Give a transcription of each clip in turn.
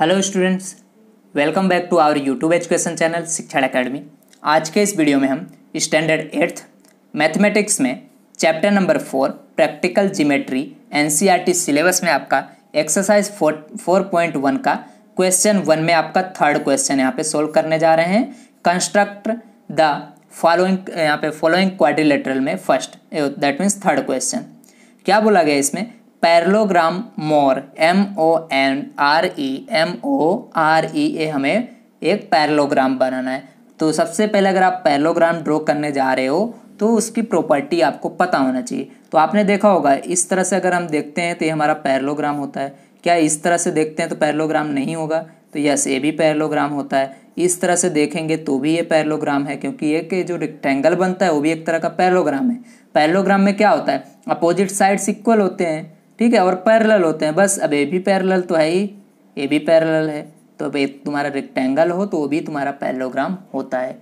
Hello students welcome back to our YouTube education channel Shikshan academy आज के इस video में हम स्टैंडर्ड एट्थ मैथमेटिक्स में chapter number four practical geometry एन सिलेबस में आपका exercise four four point one का क्वेश्चन वन में आपका थर्ड क्वेश्चन यहाँ पे सोल्व करने जा रहे हैं कंस्ट्रक्ट द फॉलोइंग यहाँ पे फॉलोइंग क्वाड्रिलेटरल में first that means third question क्या बोला गया इसमें parallelogram more M O N R E M O R E A हमें एक पैरलोग्राम बनाना है तो सबसे पहले अगर आप पैरलोग्राम ड्रॉ करने जा रहे हो तो उसकी प्रॉपर्टी आपको पता होना चाहिए तो आपने देखा होगा इस तरह से अगर हम देखते हैं तो ये हमारा पैरलोग्राम होता है क्या इस तरह से देखते हैं तो पैरलोग्राम नहीं होगा तो यस ये भी पैरलोग्राम होता है इस तरह से देखेंगे तो भी ये पैरलोग्राम है क्योंकि एक जो रेक्टेंगल बनता है वो भी एक तरह का पैरलोग्राम है पैरलोग्राम में क्या होता है अपोजिट साइड्स इक्वल होते हैं ठीक है और पैरेलल होते हैं बस अब ए भी पैरेलल तो है ही ए भी पैरेलल है तो अब एक तुम्हारा रेक्टेंगल हो तो वो भी तुम्हारा पैरलोग्राम होता है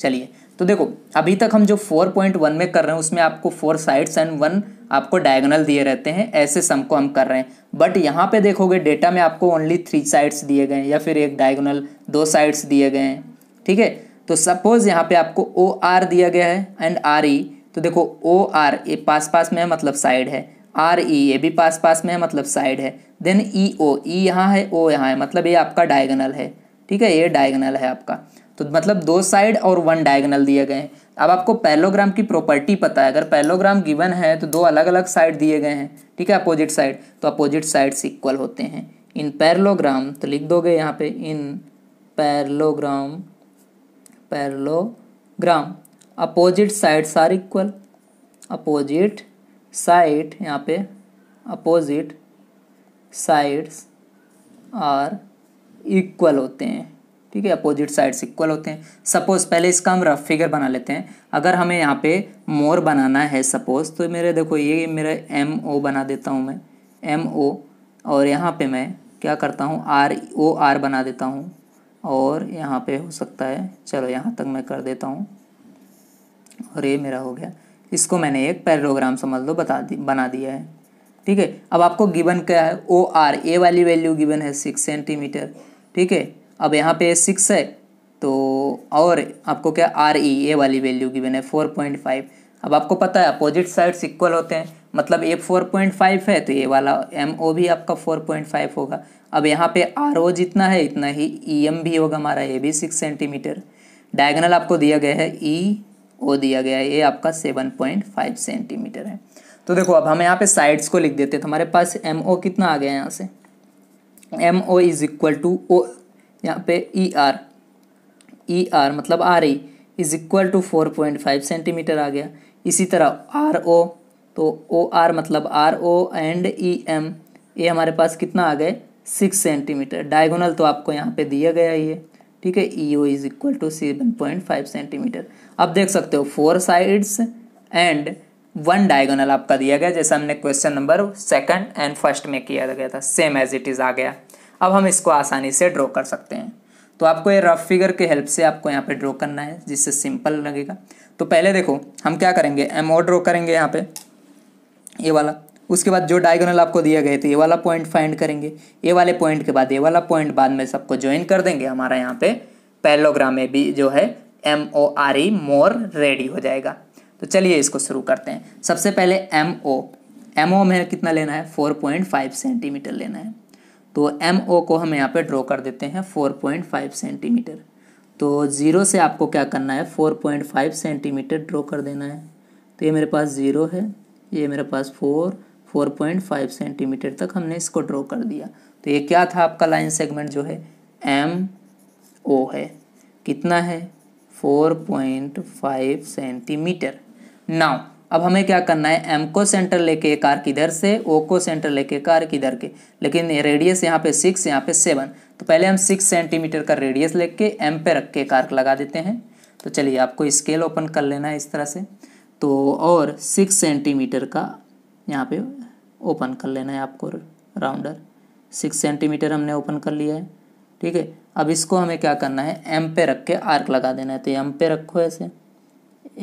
चलिए तो देखो अभी तक हम जो 4.1 में कर रहे हैं उसमें आपको फोर साइड्स एंड वन आपको डायगोनल दिए रहते हैं ऐसे सम को हम कर रहे हैं बट यहाँ पे देखोगे डेटा में आपको ओनली थ्री साइड्स दिए गए हैं या फिर एक डायगोनल दो साइड्स दिए गए हैं ठीक है तो सपोज यहाँ पे आपको ओ आर दिया गया है एंड आर ई तो देखो ओ आर ये पास पास में है मतलब साइड है आर ई e, ये भी पास पास में है मतलब साइड है देन ई ओ ई यहाँ है ओ यहाँ है मतलब ये आपका डायगनल है ठीक है ये डायगनल है आपका तो मतलब दो साइड और वन डायगनल दिए गए हैं अब आपको पैलोग्राम की प्रॉपर्टी पता है अगर पैलोग्राम गिवन है तो दो अलग अलग साइड दिए गए हैं ठीक है अपोजिट साइड तो अपोजिट साइड्स इक्वल होते हैं इन पैरलोग्राम तो लिख दोगे यहाँ पे in parallelogram parallelogram opposite sides are equal opposite side यहाँ पे अपोजिट साइड्स आर इक्वल होते हैं ठीक है अपोजिट साइड्स इक्वल होते हैं सपोज पहले इसका हम रफ फिगर बना लेते हैं अगर हमें यहाँ पे मोर बनाना है सपोज तो मेरे देखो ये मेरा एम ओ बना देता हूँ मैं एम ओ और यहाँ पे मैं क्या करता हूँ आर ओ आर बना देता हूँ और यहाँ पे हो सकता है चलो यहाँ तक मैं कर देता हूँ और ये मेरा हो गया इसको मैंने एक पैरोग्राम समझ लो बता दी बना दिया है ठीक है अब आपको गिवन क्या है ओ आर ए वाली वैल्यू गिवन है सिक्स सेंटीमीटर ठीक है अब यहाँ पे सिक्स है तो और आपको क्या आर ई ए वाली वैल्यू गिवन है फोर पॉइंट फाइव अब आपको पता है अपोजिट साइड्स इक्वल होते हैं मतलब ए फोर पॉइंट फाइव है तो ए वाला एम ओ भी आपका फोर पॉइंट फाइव होगा अब यहाँ पे आर ओ जितना है इतना ही ई e एम भी होगा हमारा ए भी सिक्स सेंटीमीटर डायगनल आपको दिया गया है ई e, वो दिया गया है ये आपका सेवन पॉइंट फाइव सेंटीमीटर है तो देखो अब हम यहाँ पे साइड्स को लिख देते हैं तो हमारे पास एम ओ कितना आ गया यहाँ से M O is equal to O यहाँ पे ई आर ई आर मतलब R E is equal to four point five centimetre आ गया इसी तरह आर ओ तो ओ आर मतलब R O and E M ये हमारे पास कितना आ गए सिक्स सेंटीमीटर डायगोनल तो आपको यहाँ पे दिया गया ही है ठीक है E O is equal to seven point five centimetre आप देख सकते हो four sides and one diagonal आपका दिया गया जैसे हमने question number second and first में किया गया था सेम एज इट इज़ आ गया अब हम इसको आसानी से ड्रॉ कर सकते हैं तो आपको ये रफ फिगर के हेल्प से आपको यहाँ पे ड्रॉ करना है जिससे सिंपल लगेगा तो पहले देखो हम क्या करेंगे एम ओ ड्रॉ करेंगे यहाँ पे ये वाला उसके बाद जो डायगोनल आपको दिया गया तो ये वाला पॉइंट फाइंड करेंगे ये वाले पॉइंट के बाद ये वाला पॉइंट बाद में सबको ज्वाइन कर देंगे हमारा यहाँ पे पैलोग्राम में भी जो है M O R E more ready हो जाएगा तो चलिए इसको शुरू करते हैं सबसे पहले एम ओ एम ओ में कितना लेना है फोर पॉइंट फाइव सेंटीमीटर लेना है तो एम ओ को हम यहाँ पे ड्रॉ कर देते हैं फोर पॉइंट फाइव सेंटीमीटर तो ज़ीरो से आपको क्या करना है four point five centimetre draw कर देना है तो ये मेरे पास ज़ीरो है ये मेरे पास फोर 4.5 सेंटीमीटर तक हमने इसको ड्रॉ कर दिया तो ये क्या था आपका लाइन सेगमेंट जो है एम ओ है कितना है 4.5 सेंटीमीटर नाउ अब हमें क्या करना है एम को सेंटर लेके एक आर्क इधर से ओ को सेंटर लेके एक आर्क इधर के लेकिन रेडियस यहाँ पे सिक्स यहाँ पे सेवन तो पहले हम सिक्स सेंटीमीटर का रेडियस लेके एम पे रख के एक आर्क लगा देते हैं तो चलिए आपको स्केल ओपन कर लेना है इस तरह से तो और सिक्स सेंटीमीटर का यहाँ पे ओपन कर लेना है आपको राउंडर सिक्स सेंटीमीटर हमने ओपन कर लिया है ठीक है अब इसको हमें क्या करना है एम पे रख के आर्क लगा देना है तो एम पे रखो ऐसे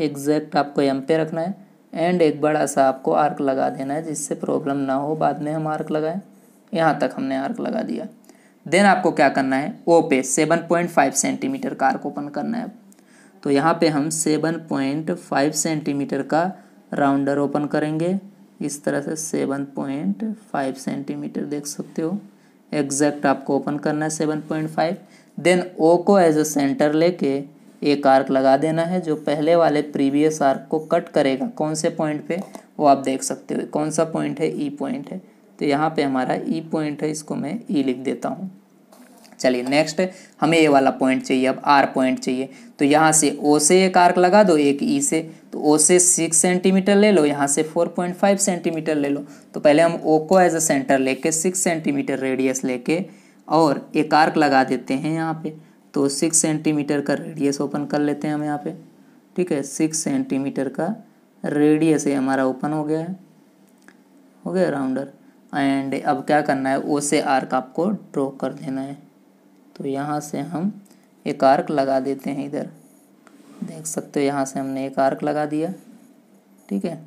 एग्जैक्ट आपको एम पे रखना है एंड एक बड़ा सा आपको आर्क लगा देना है जिससे प्रॉब्लम ना हो बाद में हम आर्क लगाएं यहाँ तक हमने आर्क लगा दिया देन आपको क्या करना है ओ पे सेवन पॉइंट फाइव सेंटीमीटर का आर्क ओपन करना है तो यहाँ पे हम सेवन पॉइंट फाइव सेंटीमीटर का राउंडर ओपन करेंगे इस तरह से सेवन पॉइंट फाइव सेंटीमीटर देख सकते हो एग्जैक्ट आपको ओपन करना है seven point five then O को एज अ सेंटर लेके एक आर्क लगा देना है जो पहले वाले प्रीवियस आर्क को कट करेगा कौन से पॉइंट पे वो आप देख सकते हो कौन सा पॉइंट है ई e पॉइंट है तो यहाँ पे हमारा ई e पॉइंट है इसको मैं ई e लिख देता हूँ चलिए नेक्स्ट हमें ये वाला पॉइंट चाहिए अब आर पॉइंट चाहिए तो यहाँ से ओ से एक आर्क लगा दो एक ई e से तो ओ से सिक्स सेंटीमीटर ले लो यहाँ से फोर पॉइंट फाइव सेंटीमीटर ले लो तो पहले हम ओ को एज अ सेंटर लेके सिक्स सेंटीमीटर रेडियस लेके और एक आर्क लगा देते हैं यहाँ पे तो सिक्स सेंटीमीटर का रेडियस ओपन कर लेते हैं हम यहाँ पे ठीक है सिक्स सेंटीमीटर का रेडियस ये हमारा ओपन हो गया है हो गया राउंडर एंड अब क्या करना है ओ से आर्क आपको ड्रॉ कर देना है तो यहाँ से हम एक आर्क लगा देते हैं इधर देख सकते हो यहाँ से हमने एक आर्क लगा दिया ठीक है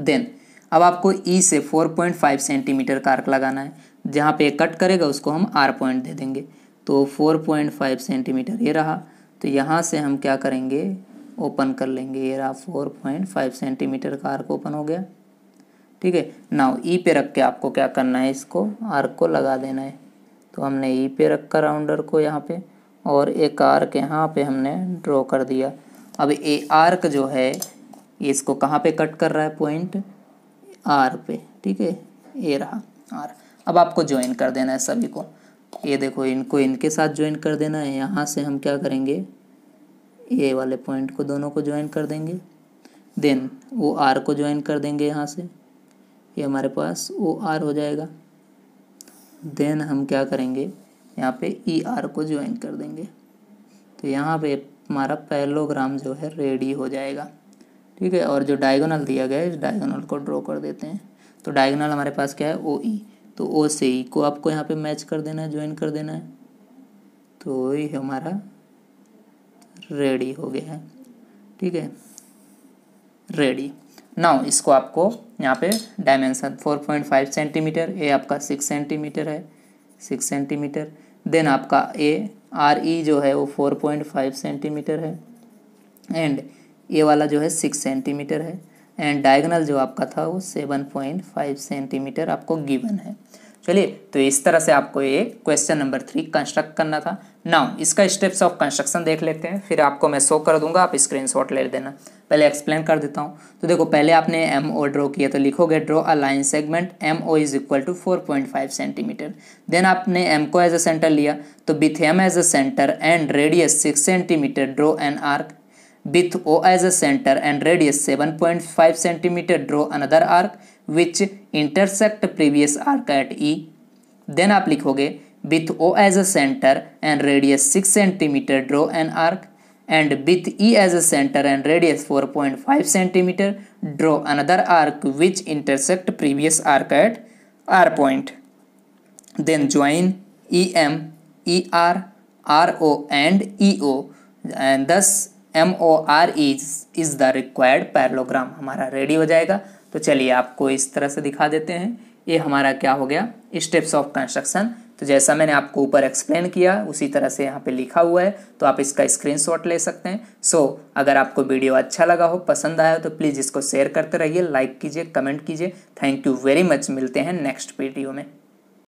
देन अब आपको ई e से 4.5 सेंटीमीटर का आर्क लगाना है जहाँ पे कट करेगा उसको हम आर पॉइंट दे देंगे तो 4.5 सेंटीमीटर ये रहा तो यहाँ से हम क्या करेंगे ओपन कर लेंगे ये रहा 4.5 सेंटीमीटर का आर्क ओपन हो गया ठीक है नाउ ई e पे रख के आपको क्या करना है इसको आर्क को लगा देना है तो हमने ई e पे रखा राउंडर को यहाँ पर और एक आर्क यहाँ पे हमने ड्रॉ कर दिया अब ए आर्क जो है इसको कहाँ पे कट कर रहा है पॉइंट आर पे ठीक है ए रहा आर अब आपको ज्वाइन कर देना है सभी को ये देखो इनको इनके साथ ज्वाइन कर देना है यहाँ से हम क्या करेंगे ये वाले पॉइंट को दोनों को ज्वाइन कर देंगे देन ओ आर को ज्वाइन कर देंगे यहाँ से ये हमारे पास ओ आर हो जाएगा देन हम क्या करेंगे यहाँ पे ई e आर को ज्वाइन कर देंगे तो यहाँ पे हमारा पैलोग्राम जो है रेडी हो जाएगा ठीक है और जो डायगोनल दिया गया है इस डायगोनल को ड्रॉ कर देते हैं तो डायगोनल हमारे पास क्या है ओ ई e। तो ओ से ई को आपको यहाँ पे मैच कर देना है ज्वाइन कर देना है तो ये हमारा रेडी हो गया है ठीक है रेडी नाउ इसको आपको यहाँ पे डायमेंशन फाइव सेंटीमीटर ये आपका सिक्स सेंटीमीटर है सिक्स सेंटीमीटर देन आपका ए आर ई जो है वो फोर पॉइंट फाइव सेंटीमीटर है एंड ए वाला जो है सिक्स सेंटीमीटर है एंड डायगनल जो आपका था वो सेवन पॉइंट फाइव सेंटीमीटर आपको गिवन है चलिए तो इस तरह से आपको ये क्वेश्चन नंबर थ्री कंस्ट्रक्ट करना था नाउ इसका स्टेप्स ऑफ कंस्ट्रक्शन देख लेते हैं फिर आपको मैं शो कर दूंगा आप स्क्रीनशॉट ले देना पहले एक्सप्लेन कर देता हूँ तो देखो पहले आपने एम ओ ड्रॉ किया तो लिखोगे draw a line segment M O is equal to four point five centimetre then आपने एम को एज अ सेंटर लिया तो with M as a centre and radius six centimetre draw an arc with O as a centre and radius seven point five centimetre draw another arc which intersect previous arc at E then आप लिखोगे with O as a centre and radius six centimetre draw an arc and with E as a centre and radius four point five centimetre draw another arc which intersect previous arc at R point then join E M E R R O and E O and thus M O R is is the required parallelogram हमारा ready हो जाएगा तो चलिए आपको इस तरह से दिखा देते हैं ये हमारा क्या हो गया स्टेप्स ऑफ कंस्ट्रक्शन तो जैसा मैंने आपको ऊपर एक्सप्लेन किया उसी तरह से यहाँ पे लिखा हुआ है तो आप इसका स्क्रीनशॉट ले सकते हैं सो so, अगर आपको वीडियो अच्छा लगा हो पसंद आया हो तो प्लीज़ इसको शेयर करते रहिए लाइक कीजिए कमेंट कीजिए थैंक यू वेरी मच मिलते हैं नेक्स्ट वीडियो में